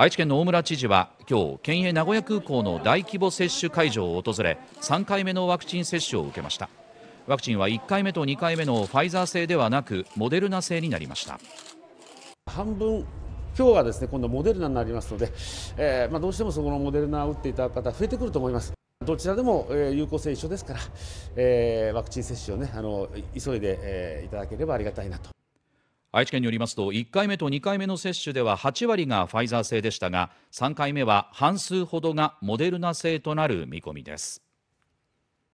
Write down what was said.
愛知県の大村知事は今日県営名古屋空港の大規模接種会場を訪れ3回目のワクチン接種を受けましたワクチンは1回目と2回目のファイザー製ではなくモデルナ製になりました半分今日はですね今度モデルナになりますので、えー、まあ、どうしてもそこのモデルナを打っていた方増えてくると思いますどちらでも、え有効性一緒ですから、えー、ワクチン接種をねあの急いで、えいただければありがたいなと愛知県によりますと1回目と2回目の接種では8割がファイザー製でしたが3回目は半数ほどがモデルナ製となる見込みです